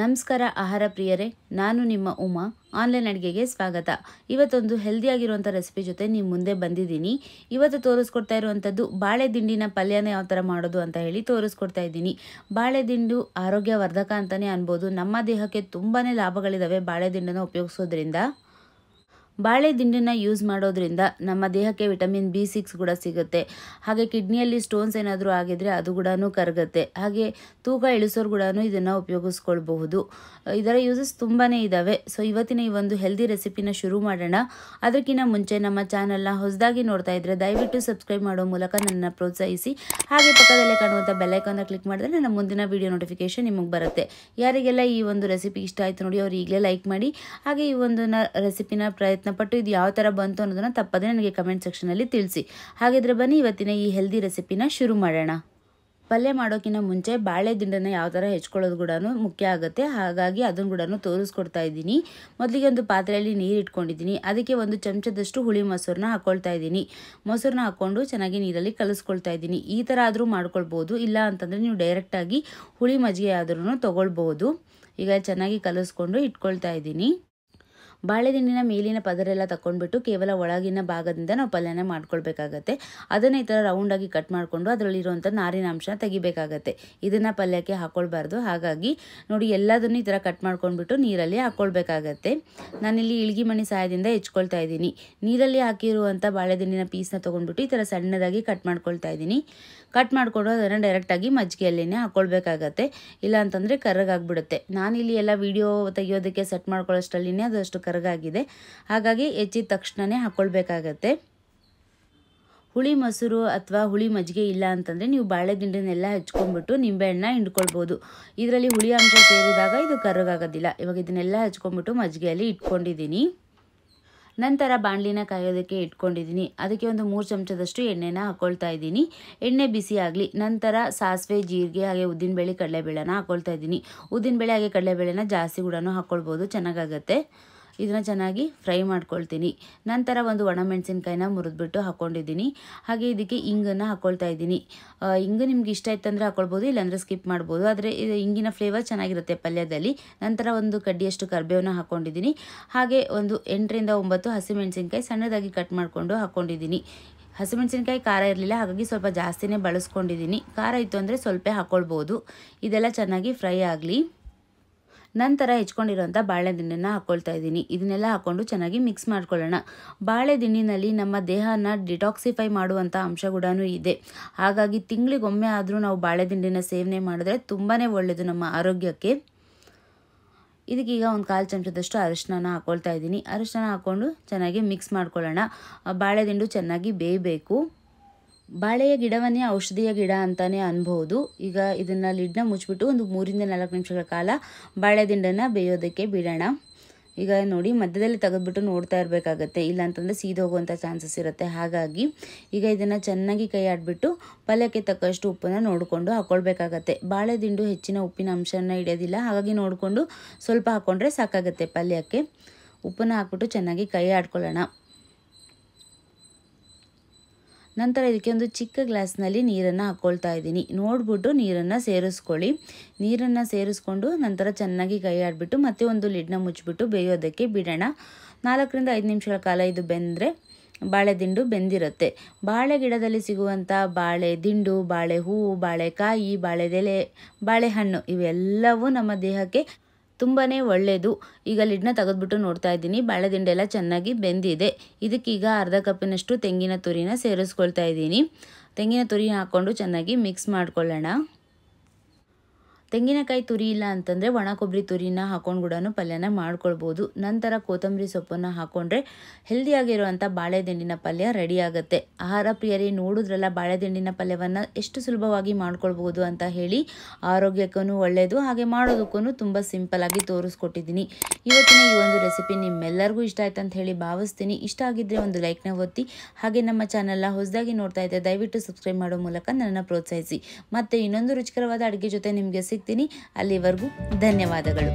ನಮಸ್ಕಾರ ಆಹಾರ ಪ್ರಿಯರೇ ನಾನು ನಿಮ್ಮ ಉಮಾ ಆನ್ಲೈನ್ ಅಡುಗೆಗೆ ಸ್ವಾಗತ ಇವತ್ತೊಂದು ಹೆಲ್ದಿಯಾಗಿರುವಂಥ ರೆಸಿಪಿ ಜೊತೆ ನಿಮ್ಮ ಮುಂದೆ ಬಂದಿದ್ದೀನಿ ಇವತ್ತು ತೋರಿಸ್ಕೊಡ್ತಾ ಇರುವಂಥದ್ದು ಬಾಳೆ ದಿಂಡಿನ ಪಲ್ಯನ ಯಾವ ಥರ ಮಾಡೋದು ಅಂತ ಹೇಳಿ ತೋರಿಸ್ಕೊಡ್ತಾ ಇದ್ದೀನಿ ಬಾಳೆದಿಂಡು ಆರೋಗ್ಯವರ್ಧಕ ಅಂತಲೇ ಅನ್ಬೋದು ನಮ್ಮ ದೇಹಕ್ಕೆ ತುಂಬಾ ಲಾಭಗಳಿದ್ದಾವೆ ಬಾಳೆದಿಂಡನ್ನು ಉಪಯೋಗಿಸೋದ್ರಿಂದ ಬಾಳೆ ದಿಂಡನ್ನು ಯೂಸ್ ಮಾಡೋದ್ರಿಂದ ನಮ್ಮ ದೇಹಕ್ಕೆ ವಿಟಮಿನ್ ಬಿ ಸಿಕ್ಸ್ ಕೂಡ ಸಿಗುತ್ತೆ ಹಾಗೆ ಕಿಡ್ನಿಯಲ್ಲಿ ಸ್ಟೋನ್ಸ್ ಏನಾದರೂ ಆಗಿದ್ರೆ ಅದು ಕೂಡ ಕರಗುತ್ತೆ ಹಾಗೆ ತೂಕ ಇಳಿಸೋರು ಕೂಡ ಇದನ್ನು ಉಪಯೋಗಿಸ್ಕೊಳ್ಬಹುದು ಇದರ ಯೂಸಸ್ ತುಂಬಾ ಇದ್ದಾವೆ ಸೊ ಇವತ್ತಿನ ಈ ಒಂದು ಹೆಲ್ದಿ ರೆಸಿಪಿನ ಶುರು ಮಾಡೋಣ ಅದಕ್ಕಿಂತ ಮುಂಚೆ ನಮ್ಮ ಚಾನಲ್ನ ಹೊಸದಾಗಿ ನೋಡ್ತಾ ಇದ್ದರೆ ದಯವಿಟ್ಟು ಸಬ್ಸ್ಕ್ರೈಬ್ ಮಾಡೋ ಮೂಲಕ ನನ್ನನ್ನು ಪ್ರೋತ್ಸಾಹಿಸಿ ಹಾಗೆ ಪಕ್ಕದಲ್ಲೇ ಕಾಣುವಂಥ ಬೆಲ್ಲೈಕಾನ್ನ ಕ್ಲಿಕ್ ಮಾಡಿದ್ರೆ ನನ್ನ ಮುಂದಿನ ವಿಡಿಯೋ ನೋಟಿಫಿಕೇಶನ್ ನಿಮಗೆ ಬರುತ್ತೆ ಯಾರಿಗೆಲ್ಲ ಈ ಒಂದು ರೆಸಿಪಿ ಇಷ್ಟ ಆಯಿತು ನೋಡಿ ಅವ್ರು ಈಗಲೇ ಲೈಕ್ ಮಾಡಿ ಹಾಗೆ ಈ ಒಂದು ರೆಸಿಪಿನ ಪ್ರಯತ್ನ ಪಟ್ಟು ಇದು ಯಾವ ಥರ ಬಂತು ಅನ್ನೋದನ್ನು ತಪ್ಪದೇ ನನಗೆ ಕಮೆಂಟ್ ಸೆಕ್ಷನಲ್ಲಿ ತಿಳಿಸಿ ಹಾಗಿದ್ರೆ ಬನ್ನಿ ಇವತ್ತಿನ ಈ ಹೆಲ್ದಿ ರೆಸಿಪಿನ ಶುರು ಮಾಡೋಣ ಪಲ್ಯ ಮಾಡೋಕ್ಕಿಂತ ಮುಂಚೆ ಬಾಳೆ ದಿಂಡನ ಯಾವ ಥರ ಹೆಚ್ಕೊಳ್ಳೋದು ಕೂಡ ಮುಖ್ಯ ಆಗುತ್ತೆ ಹಾಗಾಗಿ ಅದನ್ನು ಕೂಡ ತೋರಿಸ್ಕೊಡ್ತಾ ಇದ್ದೀನಿ ಮೊದಲಿಗೆ ಒಂದು ಪಾತ್ರೆಯಲ್ಲಿ ನೀರು ಇಟ್ಕೊಂಡಿದ್ದೀನಿ ಅದಕ್ಕೆ ಒಂದು ಚಮಚದಷ್ಟು ಹುಳಿ ಮೊಸರನ್ನ ಹಾಕ್ಕೊಳ್ತಾ ಇದ್ದೀನಿ ಮೊಸರನ್ನ ಹಾಕ್ಕೊಂಡು ಚೆನ್ನಾಗಿ ನೀರಲ್ಲಿ ಕಲಿಸ್ಕೊಳ್ತಾ ಇದ್ದೀನಿ ಈ ಥರ ಆದರೂ ಮಾಡ್ಕೊಳ್ಬೋದು ಇಲ್ಲ ಅಂತಂದರೆ ನೀವು ಡೈರೆಕ್ಟಾಗಿ ಹುಳಿ ಮಜ್ಜಿಗೆ ಆದ್ರೂ ತೊಗೊಳ್ಬೋದು ಈಗ ಚೆನ್ನಾಗಿ ಕಲಿಸ್ಕೊಂಡು ಇಟ್ಕೊಳ್ತಾ ಇದ್ದೀನಿ ಬಾಳೆದಿಂಡಿನ ಮೇಲಿನ ಪದರೆಲ್ಲ ತಗೊಂಡ್ಬಿಟ್ಟು ಕೇವಲ ಒಳಗಿನ ಭಾಗದಿಂದ ನಾವು ಪಲ್ಯನ ಮಾಡ್ಕೊಳ್ಬೇಕಾಗತ್ತೆ ಅದನ್ನು ಈ ಥರ ರೌಂಡಾಗಿ ಕಟ್ ಮಾಡಿಕೊಂಡು ಅದರಲ್ಲಿರುವಂಥ ನಾರಿನ ಅಂಶ ತೆಗಿಬೇಕಾಗತ್ತೆ ಇದನ್ನು ಪಲ್ಯಕ್ಕೆ ಹಾಕ್ಕೊಳ್ಬಾರ್ದು ಹಾಗಾಗಿ ನೋಡಿ ಎಲ್ಲದನ್ನು ಈ ಥರ ಕಟ್ ಮಾಡ್ಕೊಂಡ್ಬಿಟ್ಟು ನೀರಲ್ಲಿ ಹಾಕ್ಕೊಳ್ಬೇಕಾಗತ್ತೆ ನಾನಿಲ್ಲಿ ಇಳ್ಗಿ ಮಣಿ ಸಹಾಯದಿಂದ ಹೆಚ್ಕೊಳ್ತಾ ಇದ್ದೀನಿ ನೀರಲ್ಲಿ ಹಾಕಿರುವಂಥ ಬಾಳೆದಿಂಡಿನ ಪೀಸ್ನ ತೊಗೊಂಡ್ಬಿಟ್ಟು ಈ ಥರ ಸಣ್ಣದಾಗಿ ಕಟ್ ಮಾಡ್ಕೊಳ್ತಾ ಇದ್ದೀನಿ ಕಟ್ ಮಾಡಿಕೊಂಡು ಅದನ್ನು ಡೈರೆಕ್ಟಾಗಿ ಮಜ್ಜಿಗೆಯಲ್ಲೇ ಹಾಕ್ಕೊಳ್ಬೇಕಾಗತ್ತೆ ಇಲ್ಲ ಅಂತಂದರೆ ಕರ್ರಗಾಗ್ಬಿಡುತ್ತೆ ನಾನಿಲ್ಲಿ ಎಲ್ಲ ವಿಡಿಯೋ ತೆಗಿಯೋದಕ್ಕೆ ಸೆಟ್ ಮಾಡ್ಕೊಳ್ಳೋಷ್ಟರಲ್ಲಿ ಅದಷ್ಟು ಕರಗಾಗಿದೆ ಹಾಗಾಗಿ ಹೆಚ್ಚಿದ ತಕ್ಷಣವೇ ಹಾಕ್ಕೊಳ್ಬೇಕಾಗತ್ತೆ ಹುಳಿ ಮೊಸರು ಅಥವಾ ಹುಳಿ ಮಜ್ಜಿಗೆ ಇಲ್ಲ ಅಂತಂದರೆ ನೀವು ಬಾಳೆದಿಂಡನ್ನೆಲ್ಲ ಹಚ್ಕೊಂಡ್ಬಿಟ್ಟು ನಿಂಬೆಹಣ್ಣು ಹಿಂಡ್ಕೊಳ್ಬೋದು ಇದರಲ್ಲಿ ಹುಳಿ ಅಂಶ ಸೇರಿದಾಗ ಇದು ಕರಗಾಗೋದಿಲ್ಲ ಇವಾಗ ಇದನ್ನೆಲ್ಲ ಹಚ್ಕೊಂಡ್ಬಿಟ್ಟು ಮಜ್ಜಿಗೆಯಲ್ಲಿ ಇಟ್ಕೊಂಡಿದ್ದೀನಿ ನಂತರ ಬಾಣಲಿನ ಕಾಯೋದಕ್ಕೆ ಇಟ್ಕೊಂಡಿದ್ದೀನಿ ಅದಕ್ಕೆ ಒಂದು ಮೂರು ಚಮಚದಷ್ಟು ಎಣ್ಣೆನ ಹಾಕ್ಕೊಳ್ತಾ ಇದ್ದೀನಿ ಎಣ್ಣೆ ಬಿಸಿ ಆಗಲಿ ನಂತರ ಸಾಸಿವೆ ಜೀರಿಗೆ ಹಾಗೆ ಉದ್ದಿನಬೇಳೆ ಕಡಲೆಬೇಳೆನ ಹಾಕ್ಕೊಳ್ತಾ ಇದ್ದೀನಿ ಉದ್ದಿನಬೇಳೆ ಹಾಗೆ ಕಡಲೆಬೇಳೆನ ಜಾಸ್ತಿ ಕೂಡ ಹಾಕ್ಕೊಳ್ಬೋದು ಚೆನ್ನಾಗಾಗತ್ತೆ ಇದನ್ನ ಚೆನ್ನಾಗಿ ಫ್ರೈ ಮಾಡ್ಕೊಳ್ತೀನಿ ನಂತರ ಒಂದು ಒಣಮೆಣಸಿನ್ಕಾಯಿನ ಮುರಿದ್ಬಿಟ್ಟು ಹಾಕ್ಕೊಂಡಿದ್ದೀನಿ ಹಾಗೆ ಇದಕ್ಕೆ ಇಂಗನ್ನು ಹಾಕ್ಕೊಳ್ತಾ ಇದ್ದೀನಿ ಇಂಗು ನಿಮ್ಗೆ ಇಷ್ಟ ಇತ್ತಂದರೆ ಹಾಕ್ಕೊಳ್ಬೋದು ಇಲ್ಲಾಂದರೆ ಸ್ಕಿಪ್ ಮಾಡ್ಬೋದು ಆದರೆ ಇದು ಇಂಗಿನ ಫ್ಲೇವರ್ ಚೆನ್ನಾಗಿರುತ್ತೆ ಪಲ್ಯದಲ್ಲಿ ನಂತರ ಒಂದು ಕಡ್ಡಿಯಷ್ಟು ಕರ್ಬೇವನ್ನ ಹಾಕ್ಕೊಂಡಿದ್ದೀನಿ ಹಾಗೆ ಒಂದು ಎಂಟರಿಂದ ಒಂಬತ್ತು ಹಸಿಮೆಣಸಿನ್ಕಾಯಿ ಸಣ್ಣದಾಗಿ ಕಟ್ ಮಾಡಿಕೊಂಡು ಹಾಕ್ಕೊಂಡಿದ್ದೀನಿ ಹಸಿಮೆಣಸಿನ್ಕಾಯಿ ಖಾರ ಇರಲಿಲ್ಲ ಹಾಗಾಗಿ ಸ್ವಲ್ಪ ಜಾಸ್ತಿನೇ ಬಳಸ್ಕೊಂಡಿದ್ದೀನಿ ಖಾರ ಇತ್ತು ಅಂದರೆ ಸ್ವಲ್ಪ ಹಾಕ್ಕೊಳ್ಬೋದು ಇದೆಲ್ಲ ಚೆನ್ನಾಗಿ ಫ್ರೈ ಆಗಲಿ ನಂತರ ಹೆಚ್ಕೊಂಡಿರೋಂಥ ಬಾಳೆದಿಂಡನ್ನು ಹಾಕ್ಕೊಳ್ತಾ ಇದ್ದೀನಿ ಇದನ್ನೆಲ್ಲ ಹಾಕ್ಕೊಂಡು ಚೆನ್ನಾಗಿ ಮಿಕ್ಸ್ ಮಾಡ್ಕೊಳ್ಳೋಣ ಬಾಳೆದಿಂಡಿನಲ್ಲಿ ನಮ್ಮ ದೇಹನ ಡಿಟಾಕ್ಸಿಫೈ ಮಾಡುವಂಥ ಅಂಶ ಕೂಡ ಇದೆ ಹಾಗಾಗಿ ತಿಂಗಳಿಗೊಮ್ಮೆ ಆದರೂ ನಾವು ಬಾಳೆದಿಂಡಿನ ಸೇವನೆ ಮಾಡಿದ್ರೆ ತುಂಬಾ ಒಳ್ಳೆಯದು ನಮ್ಮ ಆರೋಗ್ಯಕ್ಕೆ ಇದಕ್ಕೀಗ ಒಂದು ಕಾಲು ಚಮಚದಷ್ಟು ಅರಿಶಿನ ಹಾಕ್ಕೊಳ್ತಾ ಇದ್ದೀನಿ ಅರಿಶಿನ ಹಾಕ್ಕೊಂಡು ಚೆನ್ನಾಗಿ ಮಿಕ್ಸ್ ಮಾಡ್ಕೊಳ್ಳೋಣ ಬಾಳೆದಿಂಡು ಚೆನ್ನಾಗಿ ಬೇಯಬೇಕು ಬಾಳೆಯ ಗಿಡವನ್ನೇ ಔಷಧೀಯ ಗಿಡ ಅಂತಲೇ ಅನ್ಬೋದು ಈಗ ಇದನ್ನು ಲಿಡ್ನ ಮುಚ್ಚಿಬಿಟ್ಟು ಒಂದು ಮೂರಿಂದ ನಾಲ್ಕು ನಿಮಿಷಗಳ ಕಾಲ ಬಾಳೆ ಬೇಯೋದಕ್ಕೆ ಬಿಡೋಣ ಈಗ ನೋಡಿ ಮಧ್ಯದಲ್ಲಿ ತೆಗೆದ್ಬಿಟ್ಟು ನೋಡ್ತಾ ಇರಬೇಕಾಗತ್ತೆ ಇಲ್ಲ ಸೀದ ಸೀದೋಗುವಂಥ ಚಾನ್ಸಸ್ ಇರುತ್ತೆ ಹಾಗಾಗಿ ಈಗ ಇದನ್ನು ಚೆನ್ನಾಗಿ ಕೈ ಆಡಿಬಿಟ್ಟು ಪಲ್ಯಕ್ಕೆ ತಕ್ಕಷ್ಟು ಉಪ್ಪನ್ನು ನೋಡಿಕೊಂಡು ಹಾಕ್ಕೊಳ್ಬೇಕಾಗತ್ತೆ ಬಾಳೆ ದಿಂಡು ಹೆಚ್ಚಿನ ಉಪ್ಪಿನ ಅಂಶನ ಹಿಡಿಯೋದಿಲ್ಲ ಹಾಗಾಗಿ ನೋಡಿಕೊಂಡು ಸ್ವಲ್ಪ ಹಾಕ್ಕೊಂಡ್ರೆ ಸಾಕಾಗುತ್ತೆ ಪಲ್ಯಕ್ಕೆ ಉಪ್ಪನ್ನು ಹಾಕ್ಬಿಟ್ಟು ಚೆನ್ನಾಗಿ ಕೈ ಆಡ್ಕೊಳ್ಳೋಣ ನಂತರ ಇದಕ್ಕೆ ಒಂದು ಚಿಕ್ಕ ಗ್ಲಾಸ್ನಲ್ಲಿ ನೀರನ್ನು ಹಾಕ್ಕೊಳ್ತಾ ಇದ್ದೀನಿ ನೋಡ್ಬಿಟ್ಟು ನೀರನ್ನು ಸೇರಿಸ್ಕೊಳ್ಳಿ ನೀರನ್ನು ಸೇರಿಸ್ಕೊಂಡು ನಂತರ ಚೆನ್ನಾಗಿ ಕೈ ಆಡಿಬಿಟ್ಟು ಮತ್ತೆ ಒಂದು ಲಿಡ್ನ ಮುಚ್ಚಿಬಿಟ್ಟು ಬೇಯೋದಕ್ಕೆ ಬಿಡೋಣ ನಾಲ್ಕರಿಂದ ಐದು ನಿಮಿಷಗಳ ಕಾಲ ಇದು ಬೆಂದರೆ ಬಾಳೆ ದಿಂಡು ಬೆಂದಿರುತ್ತೆ ಬಾಳೆ ಗಿಡದಲ್ಲಿ ಸಿಗುವಂಥ ಬಾಳೆ ದಿಂಡು ಬಾಳೆ ಹೂವು ಬಾಳೆಕಾಯಿ ಬಾಳೆದೆಲೆ ಬಾಳೆಹಣ್ಣು ಇವೆಲ್ಲವೂ ನಮ್ಮ ದೇಹಕ್ಕೆ ತುಂಬಾ ಒಳ್ಳೆಯದು ಈಗ ಲಿಡ್ನ ತೆಗೆದ್ಬಿಟ್ಟು ನೋಡ್ತಾ ಇದ್ದೀನಿ ಎಲ್ಲ ಚೆನ್ನಾಗಿ ಬೆಂದಿದೆ ಇದಕ್ಕೀಗ ಅರ್ಧ ಕಪ್ಪಿನಷ್ಟು ತೆಂಗಿನ ತುರಿನ ಸೇರಿಸ್ಕೊಳ್ತಾ ಇದ್ದೀನಿ ತೆಂಗಿನ ತುರಿನ ಹಾಕ್ಕೊಂಡು ಚೆನ್ನಾಗಿ ಮಿಕ್ಸ್ ಮಾಡ್ಕೊಳ್ಳೋಣ ತೆಂಗಿನಕಾಯಿ ತುರಿ ಇಲ್ಲ ಅಂತಂದರೆ ಒಣ ಕೊಬ್ಬರಿ ತುರಿನ ಹಾಕೊಂಡು ಕೂಡ ಪಲ್ಯನ ಮಾಡ್ಕೊಳ್ಬೋದು ನಂತರ ಕೊತ್ತಂಬರಿ ಸೊಪ್ಪನ್ನು ಹಾಕೊಂಡ್ರೆ ಹೆಲ್ದಿಯಾಗಿರುವಂಥ ಬಾಳೆದಿಂಡಿನ ಪಲ್ಯ ರೆಡಿ ಆಗುತ್ತೆ ಆಹಾರ ಪ್ರಿಯರಿ ನೋಡಿದ್ರಲ್ಲ ಬಾಳೆದಿಂಡಿನ ಪಲ್ಯವನ್ನು ಎಷ್ಟು ಸುಲಭವಾಗಿ ಮಾಡ್ಕೊಳ್ಬೋದು ಅಂತ ಹೇಳಿ ಆರೋಗ್ಯಕ್ಕೂ ಒಳ್ಳೆಯದು ಹಾಗೆ ಮಾಡೋದಕ್ಕೂ ತುಂಬ ಸಿಂಪಲ್ ಆಗಿ ತೋರಿಸ್ಕೊಟ್ಟಿದ್ದೀನಿ ಇವತ್ತಿನ ಈ ಒಂದು ರೆಸಿಪಿ ನಿಮ್ಮೆಲ್ಲರಿಗೂ ಇಷ್ಟ ಆಯ್ತು ಅಂತ ಹೇಳಿ ಭಾವಿಸ್ತೀನಿ ಇಷ್ಟ ಆಗಿದ್ದರೆ ಒಂದು ಲೈಕ್ನ ಒತ್ತಿ ಹಾಗೆ ನಮ್ಮ ಚಾನಲ್ನ ಹೊಸದಾಗಿ ನೋಡ್ತಾ ಇದ್ದೆ ದಯವಿಟ್ಟು ಸಬ್ಸ್ಕ್ರೈಬ್ ಮಾಡೋ ಮೂಲಕ ನನ್ನನ್ನು ಪ್ರೋತ್ಸಾಹಿಸಿ ಮತ್ತು ಇನ್ನೊಂದು ರುಚಿಕರವಾದ ಅಡುಗೆ ಜೊತೆ ನಿಮಗೆ ಸಿಗ್ತೀನಿ ಅಲ್ಲಿವರೆಗೂ ಧನ್ಯವಾದಗಳು